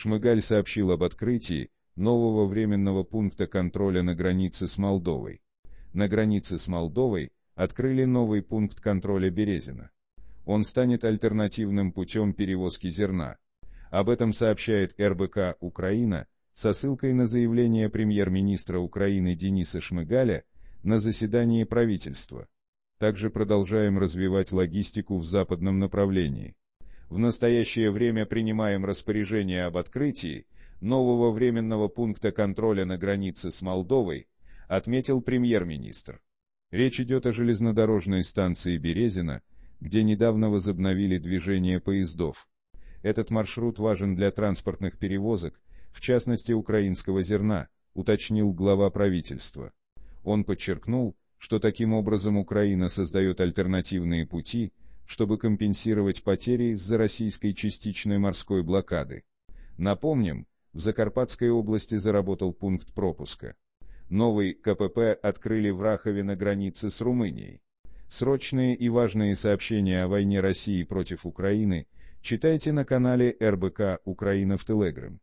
Шмыгаль сообщил об открытии нового временного пункта контроля на границе с Молдовой. На границе с Молдовой открыли новый пункт контроля Березина. Он станет альтернативным путем перевозки зерна. Об этом сообщает РБК «Украина» со ссылкой на заявление премьер-министра Украины Дениса Шмыгаля на заседании правительства. Также продолжаем развивать логистику в западном направлении. В настоящее время принимаем распоряжение об открытии нового временного пункта контроля на границе с Молдовой, отметил премьер-министр. Речь идет о железнодорожной станции Березина, где недавно возобновили движение поездов. Этот маршрут важен для транспортных перевозок, в частности украинского зерна, уточнил глава правительства. Он подчеркнул, что таким образом Украина создает альтернативные пути, чтобы компенсировать потери из-за российской частичной морской блокады. Напомним, в Закарпатской области заработал пункт пропуска. Новый КПП открыли в Рахове на границе с Румынией. Срочные и важные сообщения о войне России против Украины читайте на канале РБК «Украина в Телеграм».